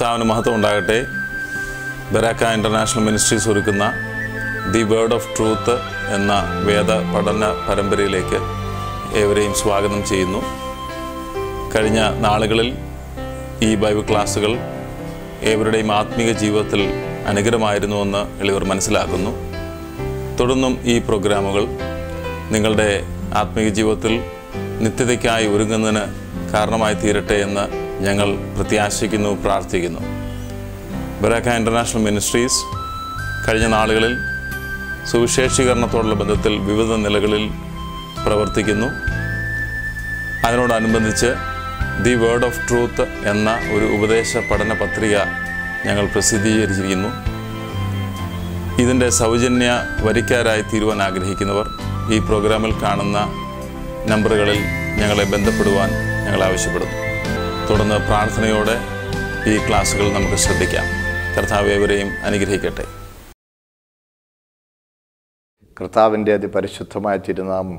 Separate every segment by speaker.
Speaker 1: കർത്താവിന് മഹത്വം ഉണ്ടാകട്ടെ ബരാക്ക ഇൻ്റർനാഷണൽ മിനിസ്ട്രീസ് ഒരുക്കുന്ന ദി വേർഡ് ഓഫ് ട്രൂത്ത് എന്ന വേദ പഠന പരമ്പരയിലേക്ക് ഏവരെയും സ്വാഗതം ചെയ്യുന്നു കഴിഞ്ഞ നാളുകളിൽ ഈ ബൈബിൾ ക്ലാസ്സുകൾ ഏവരുടെയും ആത്മീക ജീവിതത്തിൽ അനുഗ്രഹമായിരുന്നുവെന്ന് എളിവർ മനസ്സിലാക്കുന്നു തുടർന്നും ഈ പ്രോഗ്രാമുകൾ നിങ്ങളുടെ ആത്മീക ജീവിതത്തിൽ നിത്യതയ്ക്കായി ഒരുങ്ങുന്നതിന് കാരണമായി തീരട്ടെ എന്ന് ഞങ്ങൾ പ്രത്യാശിക്കുന്നു പ്രാർത്ഥിക്കുന്നു ബരാക്ക ഇൻ്റർനാഷണൽ മിനിസ്ട്രീസ് കഴിഞ്ഞ നാളുകളിൽ സുവിശേഷീകരണത്തോടുള്ള ബന്ധത്തിൽ വിവിധ നിലകളിൽ പ്രവർത്തിക്കുന്നു അതിനോടനുബന്ധിച്ച് ദി വേർഡ് ഓഫ് ട്രൂത്ത് എന്ന ഒരു ഉപദേശ പഠന പത്രിക ഞങ്ങൾ പ്രസിദ്ധീകരിച്ചിരിക്കുന്നു ഇതിൻ്റെ സൗജന്യ വരിക്കാരായി തീരുവാൻ ആഗ്രഹിക്കുന്നവർ ഈ പ്രോഗ്രാമിൽ കാണുന്ന നമ്പറുകളിൽ ഞങ്ങളെ ബന്ധപ്പെടുവാൻ ഞങ്ങൾ ആവശ്യപ്പെടുന്നു തുടർന്ന് പ്രാർത്ഥനയോടെ ഈ ക്ലാസ്സുകൾ നമുക്ക് ശ്രദ്ധിക്കാം കർത്താവ് ഏവരെയും അനുഗ്രഹിക്കട്ടെ
Speaker 2: കർത്താവിൻ്റെ അതിപരിശുദ്ധമായ തിരുനാമം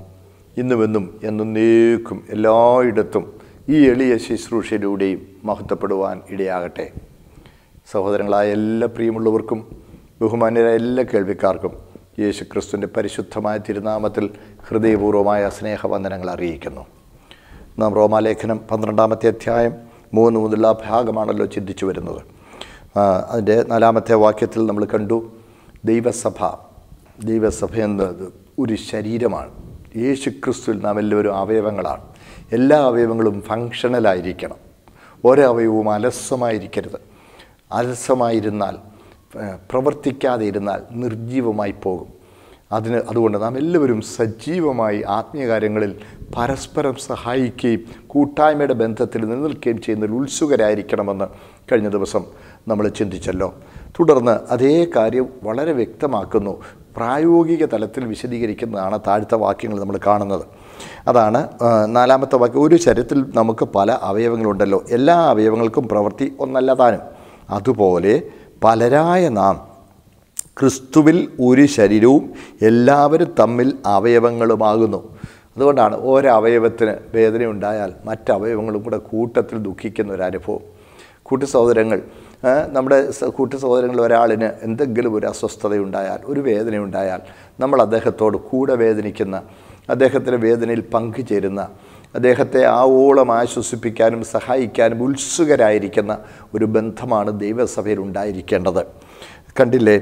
Speaker 2: ഇന്നുമെന്നും എന്നേക്കും എല്ലായിടത്തും ഈ എളിയ ശുശ്രൂഷയിലൂടെയും മഹത്വപ്പെടുവാൻ ഇടയാകട്ടെ സഹോദരങ്ങളായ എല്ലാ പ്രിയമുള്ളവർക്കും ബഹുമാന്യരായ എല്ലാ കേൾവിക്കാർക്കും യേശുക്രിസ്തുവിൻ്റെ പരിശുദ്ധമായ തിരുനാമത്തിൽ ഹൃദയപൂർവ്വമായ സ്നേഹവന്ദനങ്ങൾ അറിയിക്കുന്നു നാം റോമാലേഖനം പന്ത്രണ്ടാമത്തെ അധ്യായം മൂന്ന് മുതലുള്ള ഭാഗമാണല്ലോ ചിന്തിച്ചു വരുന്നത് അതിൻ്റെ നാലാമത്തെ വാക്യത്തിൽ നമ്മൾ കണ്ടു ദൈവസഭ ദൈവസഭ എന്നത് ഒരു ശരീരമാണ് യേശു ക്രിസ്തുവിൽ നാം എല്ലാവരും അവയവങ്ങളാണ് എല്ലാ അവയവങ്ങളും ഫങ്ഷണലായിരിക്കണം ഓരോ അവയവവും അലസമായിരിക്കരുത് അലസമായിരുന്നാൽ പ്രവർത്തിക്കാതെ ഇരുന്നാൽ നിർജീവമായി പോകും അതിന് അതുകൊണ്ട് നാം എല്ലാവരും സജീവമായി ആത്മീയ കാര്യങ്ങളിൽ പരസ്പരം സഹായിക്കുകയും കൂട്ടായ്മയുടെ ബന്ധത്തിൽ നിലനിൽക്കുകയും ചെയ്യുന്നതിൽ ഉത്സുകരായിരിക്കണമെന്ന് കഴിഞ്ഞ ദിവസം നമ്മൾ ചിന്തിച്ചല്ലോ തുടർന്ന് അതേ കാര്യം വളരെ വ്യക്തമാക്കുന്നു പ്രായോഗിക തലത്തിൽ വിശദീകരിക്കുന്നതാണ് താഴ്ത്ത വാക്യങ്ങൾ നമ്മൾ കാണുന്നത് അതാണ് നാലാമത്തെ വാക്യം ഒരു ശരീരത്തിൽ നമുക്ക് പല അവയവങ്ങളുണ്ടല്ലോ എല്ലാ അവയവങ്ങൾക്കും പ്രവൃത്തി ഒന്നല്ല താനും അതുപോലെ പലരായ നാം ക്രിസ്തുവിൽ ഒരു ശരീരവും എല്ലാവരും തമ്മിൽ അവയവങ്ങളുമാകുന്നു അതുകൊണ്ടാണ് അവയവത്തിന് വേദന ഉണ്ടായാൽ മറ്റവയവങ്ങളും കൂടെ കൂട്ടത്തിൽ ദുഃഖിക്കുന്ന ഒരു അനുഭവം കൂട്ടു സഹോദരങ്ങൾ നമ്മുടെ കൂട്ടു സഹോദരങ്ങൾ ഒരാളിന് എന്തെങ്കിലും ഒരു അസ്വസ്ഥതയുണ്ടായാൽ ഒരു വേദനയുണ്ടായാൽ നമ്മൾ അദ്ദേഹത്തോട് കൂടെ വേദനിക്കുന്ന അദ്ദേഹത്തിൻ്റെ വേദനയിൽ പങ്കുചേരുന്ന അദ്ദേഹത്തെ ആവോളം ആശ്വസിപ്പിക്കാനും സഹായിക്കാനും ഉത്സുകരായിരിക്കുന്ന ഒരു ബന്ധമാണ് ദൈവസഭയിൽ ഉണ്ടായിരിക്കേണ്ടത് കണ്ടില്ലേ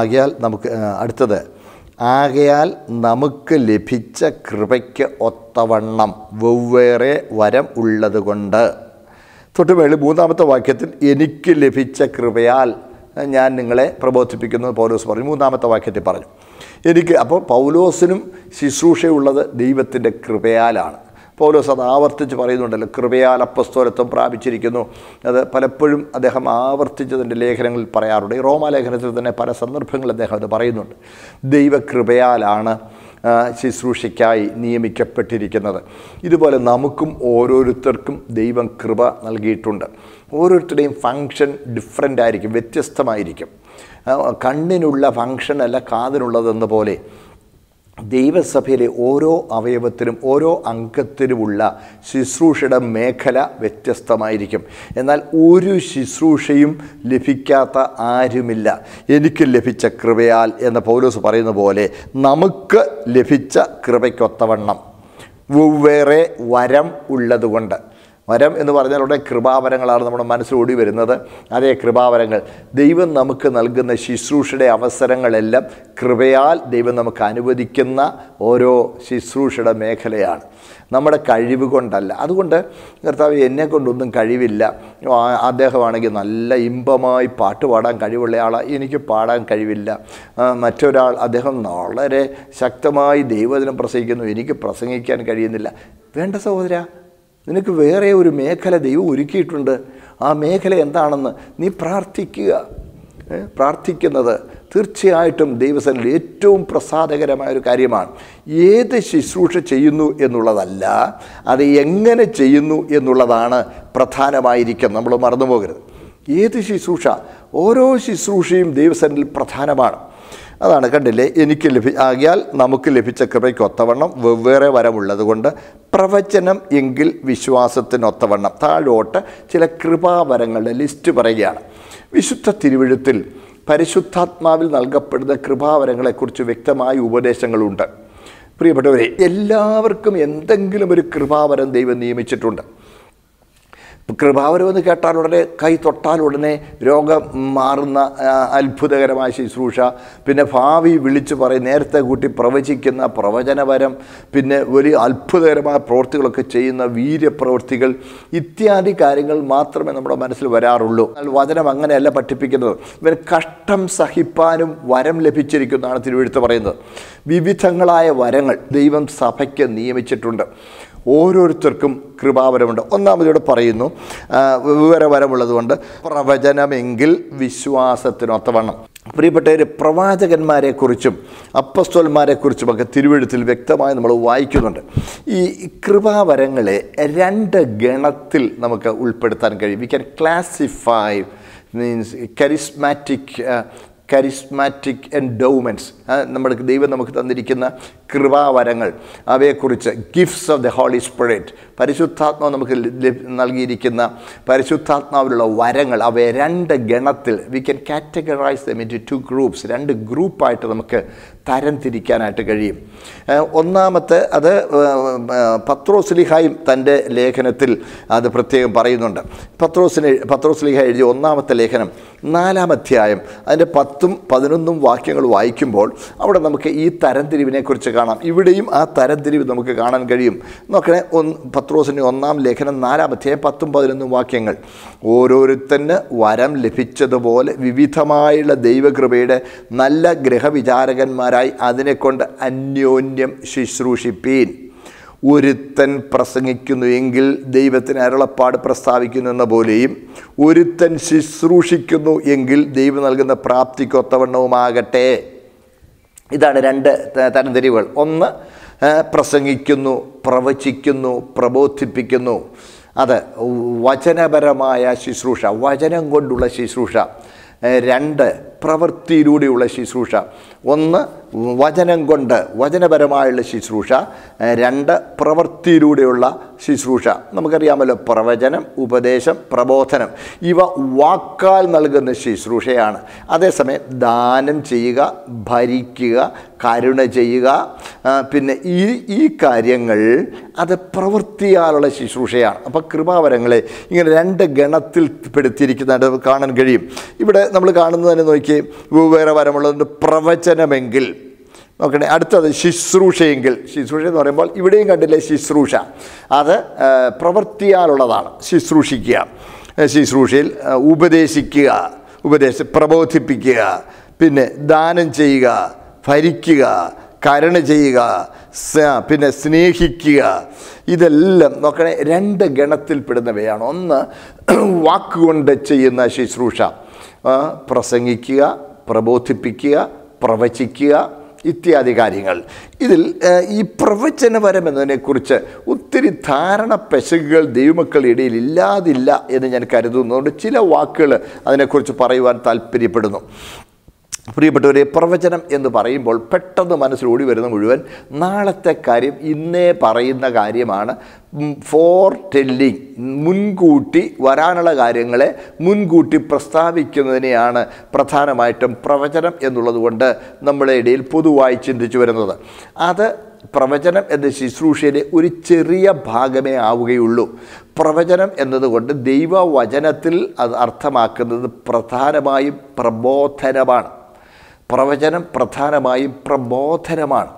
Speaker 2: ആകിയാൽ നമുക്ക് അടുത്തത് ആകയാൽ നമുക്ക് ലഭിച്ച കൃപയ്ക്ക് ഒത്തവണ്ണം വെവ്വേറെ വരം ഉള്ളതുകൊണ്ട് തൊട്ടുമേളിൽ മൂന്നാമത്തെ വാക്യത്തിൽ എനിക്ക് ലഭിച്ച കൃപയാൽ ഞാൻ നിങ്ങളെ പ്രബോധിപ്പിക്കുന്നത് പൗലോസ് പറഞ്ഞു മൂന്നാമത്തെ വാക്യത്തിൽ പറഞ്ഞു എനിക്ക് അപ്പോൾ പൗലോസിനും ശുശ്രൂഷയുള്ളത് ദൈവത്തിൻ്റെ കൃപയാലാണ് പൗലോസ് അത് ആവർത്തിച്ച് പറയുന്നുണ്ടല്ലോ കൃപയാൽ അപ്പസ്തോലത്വം പ്രാപിച്ചിരിക്കുന്നു അത് പലപ്പോഴും അദ്ദേഹം ആവർത്തിച്ചതിൻ്റെ ലേഖനങ്ങളിൽ പറയാറുണ്ട് ഈ റോമാലേഖനത്തിൽ തന്നെ പല സന്ദർഭങ്ങളിൽ അദ്ദേഹം അത് പറയുന്നുണ്ട് ദൈവകൃപയാലാണ് ശുശ്രൂഷയ്ക്കായി നിയമിക്കപ്പെട്ടിരിക്കുന്നത് ഇതുപോലെ നമുക്കും ഓരോരുത്തർക്കും ദൈവം കൃപ നൽകിയിട്ടുണ്ട് ഓരോരുത്തരുടെയും ഫങ്ഷൻ ഡിഫറെൻ്റ് ആയിരിക്കും വ്യത്യസ്തമായിരിക്കും കണ്ണിനുള്ള ഫങ്ഷൻ അല്ല കാതിനുള്ളതെന്ന പോലെ ദൈവസഭയിലെ ഓരോ അവയവത്തിലും ഓരോ അംഗത്തിനുമുള്ള ശുശ്രൂഷയുടെ മേഖല വ്യത്യസ്തമായിരിക്കും എന്നാൽ ഒരു ശുശ്രൂഷയും ലഭിക്കാത്ത ആരുമില്ല എനിക്ക് ലഭിച്ച കൃപയാൽ എന്ന് പൗലോസ് പറയുന്ന പോലെ നമുക്ക് ലഭിച്ച കൃപയ്ക്കൊത്തവണ്ണം വെവ്വേറെ വരം ഉള്ളതുകൊണ്ട് വരം എന്ന് പറഞ്ഞാൽ ഉടനെ കൃപാവരങ്ങളാണ് നമ്മുടെ മനസ്സിലൂടി വരുന്നത് അതേ കൃപാവരങ്ങൾ ദൈവം നമുക്ക് നൽകുന്ന ശുശ്രൂഷയുടെ അവസരങ്ങളെല്ലാം കൃപയാൽ ദൈവം നമുക്ക് അനുവദിക്കുന്ന ഓരോ ശുശ്രൂഷയുടെ മേഖലയാണ് നമ്മുടെ കഴിവ് കൊണ്ടല്ല അതുകൊണ്ട് കർത്താവ് എന്നെ കൊണ്ടൊന്നും കഴിവില്ല അദ്ദേഹമാണെങ്കിൽ നല്ല ഇമ്പമായി പാട്ട് പാടാൻ കഴിവുള്ള ആളാണ് എനിക്ക് പാടാൻ കഴിവില്ല മറ്റൊരാൾ അദ്ദേഹം വളരെ ശക്തമായി ദൈവദിനം പ്രസംഗിക്കുന്നു എനിക്ക് പ്രസംഗിക്കാൻ കഴിയുന്നില്ല വേണ്ട സഹോദര നിനക്ക് വേറെ ഒരു മേഖല ദൈവം ഒരുക്കിയിട്ടുണ്ട് ആ മേഖല എന്താണെന്ന് നീ പ്രാർത്ഥിക്കുക പ്രാർത്ഥിക്കുന്നത് തീർച്ചയായിട്ടും ദൈവസനിൽ ഏറ്റവും പ്രസാദകരമായ ഒരു കാര്യമാണ് ഏത് ശുശ്രൂഷ ചെയ്യുന്നു എന്നുള്ളതല്ല അത് എങ്ങനെ ചെയ്യുന്നു എന്നുള്ളതാണ് പ്രധാനമായിരിക്കും നമ്മൾ മറന്നു പോകരുത് ഏത് ശുശ്രൂഷ ഓരോ ശുശ്രൂഷയും ദൈവസനിൽ പ്രധാനമാണ് അതാണ് കണ്ടില്ലേ എനിക്ക് ലഭി ആകിയാൽ നമുക്ക് ലഭിച്ച ഒത്തവണ്ണം വെവ്വേറെ കൊണ്ട് പ്രവചനം എങ്കിൽ വിശ്വാസത്തിനൊത്തവണ്ണം താഴോട്ട് ചില കൃപാവരങ്ങളുടെ ലിസ്റ്റ് പറയുകയാണ് വിശുദ്ധ തിരുവഴുത്തിൽ പരിശുദ്ധാത്മാവിൽ നൽകപ്പെടുന്ന കൃപാവരങ്ങളെക്കുറിച്ച് വ്യക്തമായ ഉപദേശങ്ങളുണ്ട് പ്രിയപ്പെട്ടവരെ എല്ലാവർക്കും എന്തെങ്കിലും ഒരു കൃപാവരം ദൈവം നിയമിച്ചിട്ടുണ്ട് കൃപാവരവെന്ന് കേട്ടാൽ ഉടനെ കൈ തൊട്ടാൽ ഉടനെ രോഗം മാറുന്ന അത്ഭുതകരമായ ശുശ്രൂഷ പിന്നെ ഭാവി വിളിച്ചു പറയും നേരത്തെ കൂട്ടി പ്രവചിക്കുന്ന പ്രവചനപരം പിന്നെ വലിയ അത്ഭുതകരമായ പ്രവൃത്തികളൊക്കെ ചെയ്യുന്ന വീര്യപ്രവൃത്തികൾ ഇത്യാദി കാര്യങ്ങൾ മാത്രമേ നമ്മുടെ മനസ്സിൽ വരാറുള്ളൂ എന്നാൽ വചനം അങ്ങനെയല്ല പഠിപ്പിക്കുന്നത് ഇവർ കഷ്ടം സഹിപ്പാനും വരം ലഭിച്ചിരിക്കുന്നതാണ് തിരുവഴുത്ത് പറയുന്നത് വിവിധങ്ങളായ വരങ്ങൾ ദൈവം സഭയ്ക്ക് നിയമിച്ചിട്ടുണ്ട് ഓരോരുത്തർക്കും കൃപാവരമുണ്ട് ഒന്നാമതോടെ പറയുന്നു വിവരവരമുള്ളതുകൊണ്ട് പ്രവചനമെങ്കിൽ വിശ്വാസത്തിനൊത്തവണ്ണം പ്രിയപ്പെട്ടവരെ പ്രവാചകന്മാരെക്കുറിച്ചും അപ്പസ്തോന്മാരെക്കുറിച്ചുമൊക്കെ തിരുവെഴുത്തിൽ വ്യക്തമായി നമ്മൾ വായിക്കുന്നുണ്ട് ഈ കൃപാവരങ്ങളെ രണ്ട് ഗണത്തിൽ നമുക്ക് ഉൾപ്പെടുത്താൻ കഴിയും we can classify means charismatic charismatic endowments നമ്മൾ ദൈവം നമുക്ക് തന്നിരിക്കുന്ന കൃപാവരങ്ങൾ അവയെക്കുറിച്ച് gifts of the holy spirit പരിശുദ്ധാത്മാവ് നമുക്ക് നൽകിയിരിക്കുന്ന പരിശുദ്ധാത്മാവിലുള്ള വരങ്ങൾ അവയെ രണ്ട് ഗണത്തിൽ we can categorise them into two groups രണ്ട് ഗ്രൂപ്പായിട്ട് നമുക്ക് തരംതിരിക്കാനായിട്ട് കഴിയും ഒന്നാമത്തെ അത് പത്രോസ്ലിഹായും തൻ്റെ ലേഖനത്തിൽ അത് പ്രത്യേകം പറയുന്നുണ്ട് പത്രോസിന് പത്രോസ്ലിഹ എഴുതിയ ഒന്നാമത്തെ ലേഖനം നാലാം അധ്യായം അതിൻ്റെ പത്തും പതിനൊന്നും വാക്യങ്ങൾ വായിക്കുമ്പോൾ അവിടെ നമുക്ക് ഈ തരംതിരിവിനെക്കുറിച്ച് കാണാം ഇവിടെയും ആ തരംതിരിവ് നമുക്ക് കാണാൻ കഴിയും നോക്കണേ ഒന്ന് പത്രോസിൻ്റെ ഒന്നാം ലേഖനം നാലാം അധ്യായം പത്തും പതിനൊന്നും വാക്യങ്ങൾ ഓരോരുത്തന് വരം ലഭിച്ചതുപോലെ വിവിധമായുള്ള ദൈവകൃപയുടെ നല്ല ഗ്രഹവിചാരകന്മാർ ശിഷ്യന്മാരായി അതിനെക്കൊണ്ട് അന്യോന്യം ശുശ്രൂഷിപ്പീൻ ഒരുത്തൻ പ്രസംഗിക്കുന്നു എങ്കിൽ ദൈവത്തിന് അരുളപ്പാട് പ്രസ്താവിക്കുന്നു എന്ന പോലെയും ഒരുത്തൻ ശുശ്രൂഷിക്കുന്നു എങ്കിൽ ദൈവം നൽകുന്ന പ്രാപ്തിക്കൊത്തവണ്ണവുമാകട്ടെ ഇതാണ് രണ്ട് തരംതിരിവുകൾ ഒന്ന് പ്രസംഗിക്കുന്നു പ്രവചിക്കുന്നു പ്രബോധിപ്പിക്കുന്നു അത് വചനപരമായ ശുശ്രൂഷ വചനം കൊണ്ടുള്ള ശുശ്രൂഷ രണ്ട് പ്രവൃത്തിയിലൂടെയുള്ള ശുശ്രൂഷ ഒന്ന് വചനം കൊണ്ട് വചനപരമായുള്ള ശുശ്രൂഷ രണ്ട് പ്രവൃത്തിയിലൂടെയുള്ള ശുശ്രൂഷ നമുക്കറിയാമല്ലോ പ്രവചനം ഉപദേശം പ്രബോധനം ഇവ വാക്കാൽ നൽകുന്ന ശുശ്രൂഷയാണ് അതേസമയം ദാനം ചെയ്യുക ഭരിക്കുക കരുണ ചെയ്യുക പിന്നെ ഈ ഈ കാര്യങ്ങൾ അത് പ്രവൃത്തിയാലുള്ള ശുശ്രൂഷയാണ് അപ്പോൾ കൃപാവരങ്ങളെ ഇങ്ങനെ രണ്ട് ഗണത്തിൽ പെടുത്തിയിരിക്കുന്നതായിട്ട് കാണാൻ കഴിയും ഇവിടെ നമ്മൾ കാണുന്നതന്നെ നോക്കി വേറെ വരമുള്ളതുകൊണ്ട് പ്രവചന പ്രബോധനമെങ്കിൽ നോക്കണേ അടുത്തത് ശുശ്രൂഷയെങ്കിൽ ശുശ്രൂഷ എന്ന് പറയുമ്പോൾ ഇവിടെയും കണ്ടില്ലേ ശുശ്രൂഷ അത് പ്രവൃത്തിയാലുള്ളതാണ് ശുശ്രൂഷിക്കുക ശുശ്രൂഷയിൽ ഉപദേശിക്കുക ഉപദേശ പ്രബോധിപ്പിക്കുക പിന്നെ ദാനം ചെയ്യുക ഭരിക്കുക കരുണ ചെയ്യുക പിന്നെ സ്നേഹിക്കുക ഇതെല്ലാം നോക്കണേ രണ്ട് ഗണത്തിൽപ്പെടുന്നവയാണ് ഒന്ന് വാക്കുകൊണ്ട് ചെയ്യുന്ന ശുശ്രൂഷ പ്രസംഗിക്കുക പ്രബോധിപ്പിക്കുക പ്രവചിക്കുക ഇത്യാദി കാര്യങ്ങൾ ഇതിൽ ഈ പ്രവചനപരം എന്നതിനെക്കുറിച്ച് ഒത്തിരി ധാരണ പെശകുകൾ ദൈവമക്കളുടെ ഇല്ലാതില്ല എന്ന് ഞാൻ കരുതുന്നതുകൊണ്ട് ചില വാക്കുകൾ അതിനെക്കുറിച്ച് പറയുവാൻ താല്പര്യപ്പെടുന്നു പ്രിയപ്പെട്ടവരെ പ്രവചനം എന്ന് പറയുമ്പോൾ പെട്ടെന്ന് മനസ്സിലോടി വരുന്ന മുഴുവൻ നാളത്തെ കാര്യം ഇന്നേ പറയുന്ന കാര്യമാണ് ഫോർ ടെല്ലിങ് മുൻകൂട്ടി വരാനുള്ള കാര്യങ്ങളെ മുൻകൂട്ടി പ്രസ്താവിക്കുന്നതിനെയാണ് പ്രധാനമായിട്ടും പ്രവചനം എന്നുള്ളതുകൊണ്ട് നമ്മുടെ ഇടയിൽ പൊതുവായി ചിന്തിച്ചു വരുന്നത് അത് പ്രവചനം എന്ന ശുശ്രൂഷയിലെ ഒരു ചെറിയ ഭാഗമേ ആവുകയുള്ളൂ പ്രവചനം എന്നതുകൊണ്ട് ദൈവവചനത്തിൽ അത് അർത്ഥമാക്കുന്നത് പ്രധാനമായും പ്രബോധനമാണ് പ്രവചനം പ്രധാനമായും പ്രബോധനമാണ്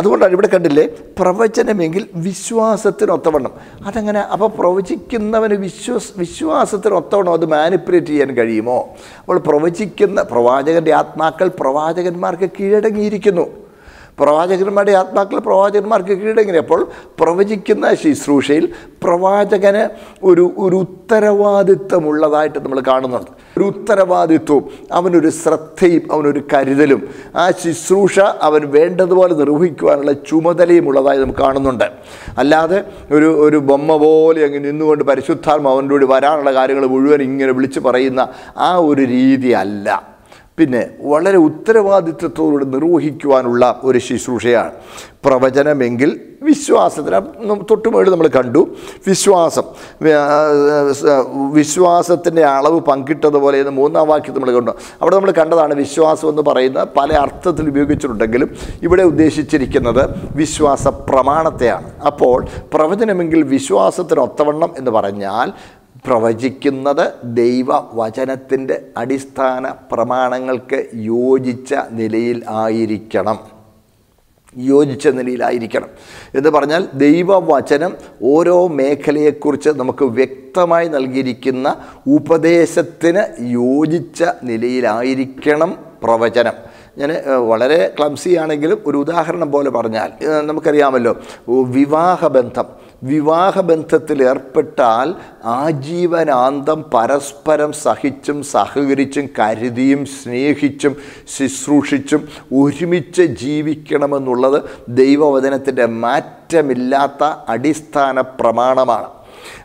Speaker 2: അതുകൊണ്ടാണ് ഇവിടെ കണ്ടില്ലേ പ്രവചനമെങ്കിൽ വിശ്വാസത്തിനൊത്തവണ്ണം അതങ്ങനെ അപ്പോൾ പ്രവചിക്കുന്നവന് വിശ്വാസ വിശ്വാസത്തിനൊത്തവണ്ണം അത് മാനിപ്പുലേറ്റ് ചെയ്യാൻ കഴിയുമോ അപ്പോൾ പ്രവചിക്കുന്ന പ്രവാചകൻ്റെ ആത്മാക്കൾ പ്രവാചകന്മാർക്ക് കീഴടങ്ങിയിരിക്കുന്നു പ്രവാചകന്മാരുടെ ആത്മാക്കൾ പ്രവാചകന്മാർക്ക് കീഴടങ്ങി അപ്പോൾ പ്രവചിക്കുന്ന ശുശ്രൂഷയിൽ പ്രവാചകന് ഒരു ഒരു ഉത്തരവാദിത്വമുള്ളതായിട്ട് നമ്മൾ കാണുന്നുണ്ട് ഒരു ഉത്തരവാദിത്വവും അവനൊരു ശ്രദ്ധയും അവനൊരു കരുതലും ആ ശുശ്രൂഷ അവൻ വേണ്ടതുപോലെ നിർവഹിക്കുവാനുള്ള ചുമതലയും ഉള്ളതായി നമുക്ക് കാണുന്നുണ്ട് അല്ലാതെ ഒരു ഒരു ബൊമ്മ പോലെ അങ്ങ് നിന്നുകൊണ്ട് കൂടി വരാനുള്ള കാര്യങ്ങൾ മുഴുവൻ ഇങ്ങനെ വിളിച്ചു പറയുന്ന ആ ഒരു രീതിയല്ല പിന്നെ വളരെ ഉത്തരവാദിത്വത്തോടെ നിർവഹിക്കുവാനുള്ള ഒരു ശുശ്രൂഷയാണ് പ്രവചനമെങ്കിൽ വിശ്വാസത്തിന് തൊട്ടുമേട് നമ്മൾ കണ്ടു വിശ്വാസം വിശ്വാസത്തിൻ്റെ അളവ് പങ്കിട്ടതുപോലെ എന്ന് മൂന്നാം വാക്യത്തിൽ നമ്മൾ കണ്ടു അവിടെ നമ്മൾ കണ്ടതാണ് വിശ്വാസം എന്ന് പറയുന്ന പല അർത്ഥത്തിൽ ഉപയോഗിച്ചിട്ടുണ്ടെങ്കിലും ഇവിടെ ഉദ്ദേശിച്ചിരിക്കുന്നത് വിശ്വാസ പ്രമാണത്തെയാണ് അപ്പോൾ പ്രവചനമെങ്കിൽ വിശ്വാസത്തിന് ഒത്തവണ്ണം എന്ന് പറഞ്ഞാൽ പ്രവചിക്കുന്നത് ദൈവവചനത്തിൻ്റെ അടിസ്ഥാന പ്രമാണങ്ങൾക്ക് യോജിച്ച നിലയിൽ ആയിരിക്കണം യോജിച്ച നിലയിലായിരിക്കണം എന്ന് പറഞ്ഞാൽ ദൈവവചനം ഓരോ മേഖലയെക്കുറിച്ച് നമുക്ക് വ്യക്തമായി നൽകിയിരിക്കുന്ന ഉപദേശത്തിന് യോജിച്ച നിലയിലായിരിക്കണം പ്രവചനം ഞാൻ വളരെ ക്ലംസിയാണെങ്കിലും ആണെങ്കിലും ഒരു ഉദാഹരണം പോലെ പറഞ്ഞാൽ നമുക്കറിയാമല്ലോ വിവാഹബന്ധം വിവാഹബന്ധത്തിൽ ഏർപ്പെട്ടാൽ ആജീവനാന്തം പരസ്പരം സഹിച്ചും സഹകരിച്ചും കരുതിയും സ്നേഹിച്ചും ശുശ്രൂഷിച്ചും ഒരുമിച്ച് ജീവിക്കണമെന്നുള്ളത് ദൈവവചനത്തിൻ്റെ മാറ്റമില്ലാത്ത അടിസ്ഥാന പ്രമാണമാണ്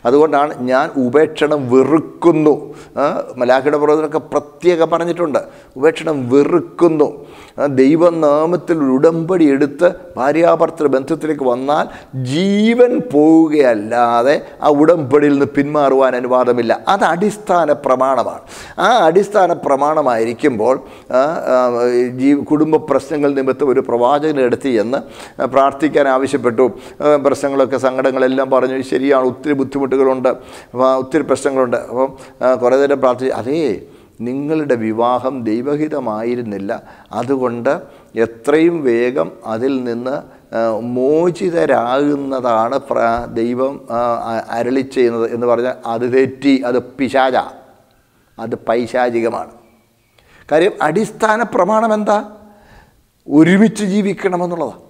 Speaker 2: അതുകൊണ്ടാണ് ഞാൻ ഉപേക്ഷണം വെറുക്കുന്നു മലാഖിയുടെ പ്രവചനമൊക്കെ പ്രത്യേകം പറഞ്ഞിട്ടുണ്ട് ഉപേക്ഷണം വെറുക്കുന്നു ദൈവനാമത്തിൽ ഉടമ്പടി എടുത്ത് ഭാര്യാഭർത്തൃ ബന്ധത്തിലേക്ക് വന്നാൽ ജീവൻ പോവുകയല്ലാതെ ആ ഉടമ്പടിയിൽ നിന്ന് പിന്മാറുവാൻ അനുവാദമില്ല അത് അടിസ്ഥാന പ്രമാണമാണ് ആ അടിസ്ഥാന പ്രമാണമായിരിക്കുമ്പോൾ ജീവ കുടുംബ പ്രശ്നങ്ങൾ നിമിത്തം ഒരു പ്രവാചകനെ എന്ന് പ്രാർത്ഥിക്കാൻ ആവശ്യപ്പെട്ടു പ്രശ്നങ്ങളൊക്കെ സങ്കടങ്ങളെല്ലാം പറഞ്ഞു ശരിയാണ് ഒത്തിരി ബുദ്ധിമുട്ടുകളുണ്ട് ഒത്തിരി പ്രശ്നങ്ങളുണ്ട് അപ്പം കുറേ നേരം പ്രാർത്ഥിച്ച് അതേ നിങ്ങളുടെ വിവാഹം ദൈവഹിതമായിരുന്നില്ല അതുകൊണ്ട് എത്രയും വേഗം അതിൽ നിന്ന് മോചിതരാകുന്നതാണ് ദൈവം അരളി ചെയ്യുന്നത് എന്ന് പറഞ്ഞാൽ അത് തെറ്റി അത് പിശാച അത് പൈശാചികമാണ് കാര്യം അടിസ്ഥാന പ്രമാണം എന്താ ഒരുമിച്ച് ജീവിക്കണമെന്നുള്ളതാണ്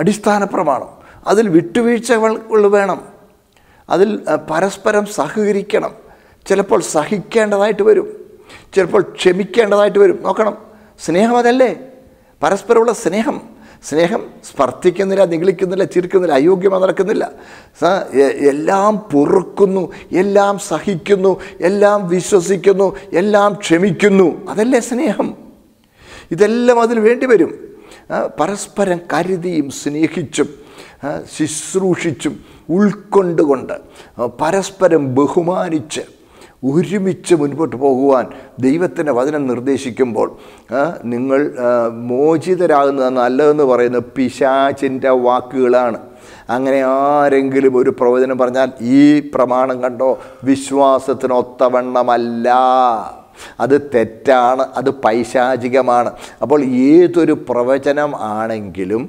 Speaker 2: അടിസ്ഥാന പ്രമാണം അതിൽ വിട്ടുവീഴ്ചകൾ വേണം അതിൽ പരസ്പരം സഹകരിക്കണം ചിലപ്പോൾ സഹിക്കേണ്ടതായിട്ട് വരും ചിലപ്പോൾ ക്ഷമിക്കേണ്ടതായിട്ട് വരും നോക്കണം സ്നേഹം അതല്ലേ പരസ്പരമുള്ള സ്നേഹം സ്നേഹം സ്പർദ്ധിക്കുന്നില്ല നിഗളിക്കുന്നില്ല ചിരിക്കുന്നില്ല അയോഗ്യമ നടക്കുന്നില്ല എല്ലാം പൊറുക്കുന്നു എല്ലാം സഹിക്കുന്നു എല്ലാം വിശ്വസിക്കുന്നു എല്ലാം ക്ഷമിക്കുന്നു അതല്ലേ സ്നേഹം ഇതെല്ലാം അതിന് വേണ്ടി വരും പരസ്പരം കരുതിയും സ്നേഹിച്ചും ശുശ്രൂഷിച്ചും ഉൾക്കൊണ്ടുകൊണ്ട് പരസ്പരം ബഹുമാനിച്ച് ഒരുമിച്ച് മുൻപോട്ട് പോകുവാൻ ദൈവത്തിൻ്റെ വചനം നിർദ്ദേശിക്കുമ്പോൾ നിങ്ങൾ മോചിതരാകുന്നതാണ് നല്ലതെന്ന് പറയുന്ന പിശാചിൻ്റെ വാക്കുകളാണ് അങ്ങനെ ആരെങ്കിലും ഒരു പ്രവചനം പറഞ്ഞാൽ ഈ പ്രമാണം കണ്ടോ വിശ്വാസത്തിനൊത്തവണ്ണമല്ല അത് തെറ്റാണ് അത് പൈശാചികമാണ് അപ്പോൾ ഏതൊരു പ്രവചനം ആണെങ്കിലും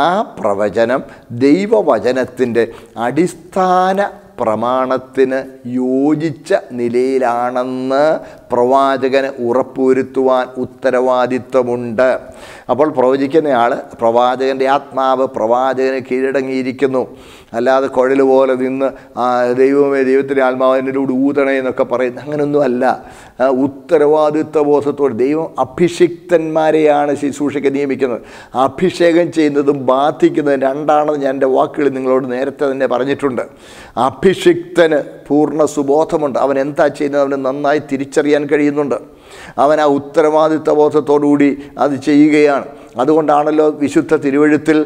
Speaker 2: ആ പ്രവചനം ദൈവവചനത്തിൻ്റെ അടിസ്ഥാന പ്രമാണത്തിന് യോജിച്ച നിലയിലാണെന്ന് പ്രവാചകന് ഉറപ്പുവരുത്തുവാൻ ഉത്തരവാദിത്വമുണ്ട് അപ്പോൾ പ്രവചിക്കുന്നയാൾ പ്രവാചകൻ്റെ ആത്മാവ് പ്രവാചകന് കീഴടങ്ങിയിരിക്കുന്നു അല്ലാതെ കുഴൽ പോലെ നിന്ന് ദൈവമേ ദൈവത്തിൻ്റെ ആത്മാവ് എന്നോട് ഊതണേ എന്നൊക്കെ പറയുന്നു അങ്ങനൊന്നും അല്ല ഉത്തരവാദിത്വ ബോധത്തോട് ദൈവം അഭിഷിക്തന്മാരെയാണ് ശുശ്രൂഷയ്ക്ക് നിയമിക്കുന്നത് അഭിഷേകം ചെയ്യുന്നതും ബാധിക്കുന്നതും രണ്ടാണെന്ന് ഞാൻ എൻ്റെ വാക്കുകൾ നിങ്ങളോട് നേരത്തെ തന്നെ പറഞ്ഞിട്ടുണ്ട് അഭിഷിക്തന് പൂർണ്ണ സുബോധമുണ്ട് അവൻ എന്താ ചെയ്യുന്നത് അവന് നന്നായി തിരിച്ചറിയാൻ ചെയ്യാൻ കഴിയുന്നുണ്ട് അവൻ ആ ഉത്തരവാദിത്ത ബോധത്തോടുകൂടി അത് ചെയ്യുകയാണ് അതുകൊണ്ടാണല്ലോ വിശുദ്ധ തിരുവഴുത്തിൽ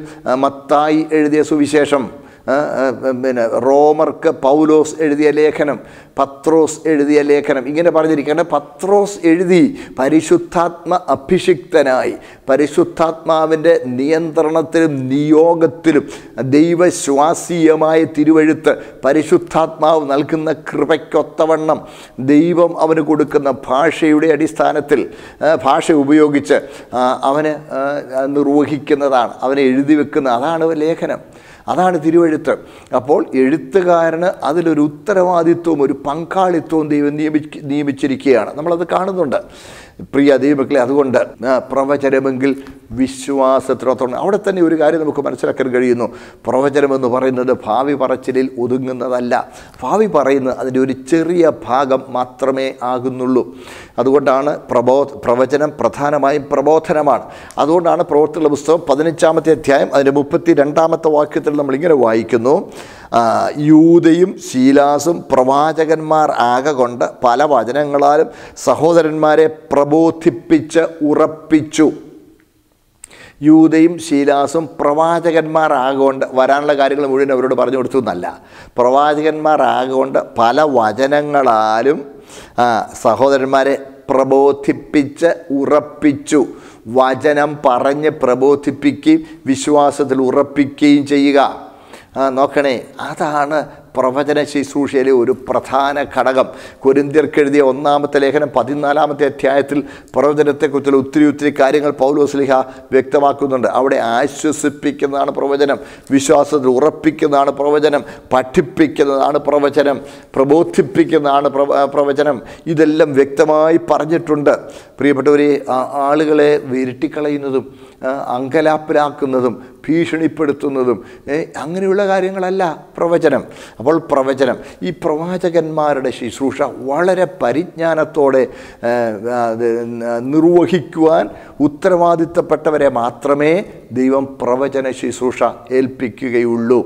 Speaker 2: മത്തായി എഴുതിയ സുവിശേഷം പിന്നെ റോമർക്ക് പൗലോസ് എഴുതിയ ലേഖനം പത്രോസ് എഴുതിയ ലേഖനം ഇങ്ങനെ പറഞ്ഞിരിക്കുകയാണ് പത്രോസ് എഴുതി പരിശുദ്ധാത്മ അഭിഷിക്തനായി പരിശുദ്ധാത്മാവിൻ്റെ നിയന്ത്രണത്തിലും നിയോഗത്തിലും ദൈവശ്വാസീയമായ തിരുവഴുത്ത് പരിശുദ്ധാത്മാവ് നൽകുന്ന കൃപയ്ക്കൊത്തവണ്ണം ദൈവം അവന് കൊടുക്കുന്ന ഭാഷയുടെ അടിസ്ഥാനത്തിൽ ഭാഷ ഉപയോഗിച്ച് അവന് നിർവഹിക്കുന്നതാണ് അവനെ എഴുതി വെക്കുന്ന അതാണ് ലേഖനം അതാണ് തിരുവഴുത്ത് അപ്പോൾ എഴുത്തുകാരന് അതിലൊരു ഉത്തരവാദിത്വവും ഒരു പങ്കാളിത്വവും ദൈവം നിയമിച്ച് നിയമിച്ചിരിക്കുകയാണ് നമ്മളത് കാണുന്നുണ്ട് പ്രിയ ദൈവക്കളെ അതുകൊണ്ട് പ്രവചനമെങ്കിൽ വിശ്വാസത്തിലോത്തോണം അവിടെ തന്നെ ഒരു കാര്യം നമുക്ക് മനസ്സിലാക്കാൻ കഴിയുന്നു പ്രവചനമെന്ന് പറയുന്നത് ഭാവി പറച്ചിലിൽ ഒതുങ്ങുന്നതല്ല ഭാവി പറയുന്നത് അതിൻ്റെ ഒരു ചെറിയ ഭാഗം മാത്രമേ ആകുന്നുള്ളൂ അതുകൊണ്ടാണ് പ്രബോ പ്രവചനം പ്രധാനമായും പ്രബോധനമാണ് അതുകൊണ്ടാണ് പ്രവർത്തിയുള്ള പുസ്തകം പതിനഞ്ചാമത്തെ അധ്യായം അതിൻ്റെ മുപ്പത്തി രണ്ടാമത്തെ വാക്യത്തിൽ നമ്മൾ ഇങ്ങനെ വായിക്കുന്നു യൂതയും ശീലാസും പ്രവാചകന്മാർ ആകെ കൊണ്ട് പല വചനങ്ങളാലും സഹോദരന്മാരെ പ്രബോധിപ്പിച്ച് ഉറപ്പിച്ചു യൂതയും ശീലാസും പ്രവാചകന്മാരാകൊണ്ട് വരാനുള്ള കാര്യങ്ങൾ മുഴുവൻ അവരോട് പറഞ്ഞു കൊടുത്തു എന്നല്ല പ്രവാചകന്മാരാകൊണ്ട് പല വചനങ്ങളാലും സഹോദരന്മാരെ പ്രബോധിപ്പിച്ച് ഉറപ്പിച്ചു വചനം പറഞ്ഞ് പ്രബോധിപ്പിക്കുകയും വിശ്വാസത്തിൽ ഉറപ്പിക്കുകയും ചെയ്യുക നോക്കണേ അതാണ് പ്രവചന ശുശ്രൂഷയിലെ ഒരു പ്രധാന ഘടകം കൊരിന്തിയർക്കെഴുതിയ ഒന്നാമത്തെ ലേഖനം പതിനാലാമത്തെ അധ്യായത്തിൽ പ്രവചനത്തെക്കുറിച്ചുള്ള ഒത്തിരി ഒത്തിരി കാര്യങ്ങൾ പൗലോസ്ലിഹ വ്യക്തമാക്കുന്നുണ്ട് അവിടെ ആശ്വസിപ്പിക്കുന്നതാണ് പ്രവചനം വിശ്വാസത്തിൽ ഉറപ്പിക്കുന്നതാണ് പ്രവചനം പഠിപ്പിക്കുന്നതാണ് പ്രവചനം പ്രബോധിപ്പിക്കുന്നതാണ് പ്രവചനം ഇതെല്ലാം വ്യക്തമായി പറഞ്ഞിട്ടുണ്ട് പ്രിയപ്പെട്ടവരെ ആളുകളെ വിരട്ടിക്കളയുന്നതും അങ്കലാപ്പിലാക്കുന്നതും ഭീഷണിപ്പെടുത്തുന്നതും അങ്ങനെയുള്ള കാര്യങ്ങളല്ല പ്രവചനം അപ്പോൾ പ്രവചനം ഈ പ്രവാചകന്മാരുടെ ശുശ്രൂഷ വളരെ പരിജ്ഞാനത്തോടെ നിർവഹിക്കുവാൻ ഉത്തരവാദിത്തപ്പെട്ടവരെ മാത്രമേ ദൈവം പ്രവചന ശുശ്രൂഷ ഏൽപ്പിക്കുകയുള്ളൂ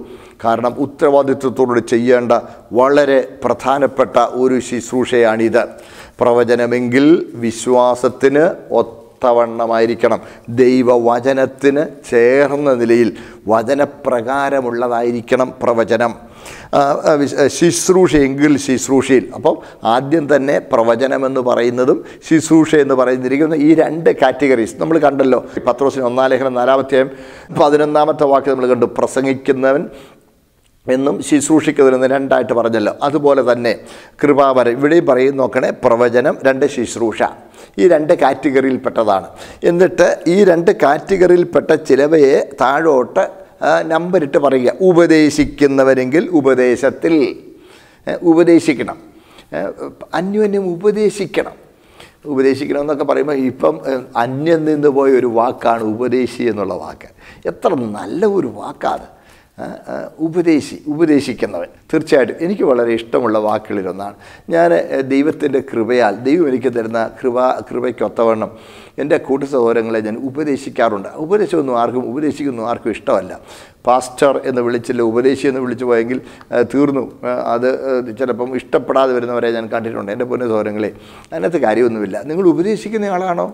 Speaker 2: കാരണം ഉത്തരവാദിത്വത്തോട് ചെയ്യേണ്ട വളരെ പ്രധാനപ്പെട്ട ഒരു ശുശ്രൂഷയാണിത് പ്രവചനമെങ്കിൽ വിശ്വാസത്തിന് ഒത്ത തക്കവണ്ണമായിരിക്കണം ദൈവവചനത്തിന് ചേർന്ന നിലയിൽ വചനപ്രകാരമുള്ളതായിരിക്കണം പ്രവചനം ശുശ്രൂഷ എങ്കിൽ ശുശ്രൂഷയിൽ അപ്പം ആദ്യം തന്നെ പ്രവചനമെന്ന് പറയുന്നതും ശുശ്രൂഷ എന്ന് പറയുന്നിരിക്കുന്ന ഈ രണ്ട് കാറ്റഗറീസ് നമ്മൾ കണ്ടല്ലോ പത്രോസിന് ഒന്നാം ലേഖനം നാലാമത്തെയും പതിനൊന്നാമത്തെ വാക്ക് നമ്മൾ കണ്ടു പ്രസംഗിക്കുന്നവൻ എന്നും ശുശ്രൂഷിക്കുന്നതിൽ രണ്ടായിട്ട് പറഞ്ഞല്ലോ അതുപോലെ തന്നെ കൃപാവരം ഇവിടെ പറയും നോക്കണേ പ്രവചനം രണ്ട് ശുശ്രൂഷ ഈ രണ്ട് കാറ്റഗറിയിൽപ്പെട്ടതാണ് എന്നിട്ട് ഈ രണ്ട് കാറ്റഗറിയിൽപ്പെട്ട ചിലവയെ താഴോട്ട് നമ്പരിട്ട് പറയുക ഉപദേശിക്കുന്നവരെങ്കിൽ ഉപദേശത്തിൽ ഉപദേശിക്കണം അന്യോന്യം ഉപദേശിക്കണം ഉപദേശിക്കണം എന്നൊക്കെ പറയുമ്പോൾ ഇപ്പം അന്യം നിന്ന് പോയ ഒരു വാക്കാണ് ഉപദേശി എന്നുള്ള വാക്ക് എത്ര നല്ല ഒരു വാക്കാണ് ഉപദേശി ഉപദേശിക്കുന്നവൻ തീർച്ചയായിട്ടും എനിക്ക് വളരെ ഇഷ്ടമുള്ള വാക്കുകളിലൊന്നാണ് ഞാൻ ദൈവത്തിൻ്റെ കൃപയാൽ ദൈവം എനിക്ക് തരുന്ന കൃപ കൃപയ്ക്കൊത്തവണ്ണം എൻ്റെ കൂട്ടു സഹോദരങ്ങളെ ഞാൻ ഉപദേശിക്കാറുണ്ട് ഉപദേശമൊന്നും ആർക്കും ഉപദേശിക്കുന്നു ആർക്കും ഇഷ്ടമല്ല പാസ്റ്റർ എന്ന് വിളിച്ചില്ല ഉപദേശി എന്ന് വിളിച്ചു പോയെങ്കിൽ തീർന്നു അത് ചിലപ്പം ഇഷ്ടപ്പെടാതെ വരുന്നവരെ ഞാൻ കണ്ടിട്ടുണ്ട് എൻ്റെ പൊന്ന സഹോദരങ്ങളെ അതിനകത്ത് കാര്യമൊന്നുമില്ല നിങ്ങൾ ഉപദേശിക്കുന്ന ആളാണോ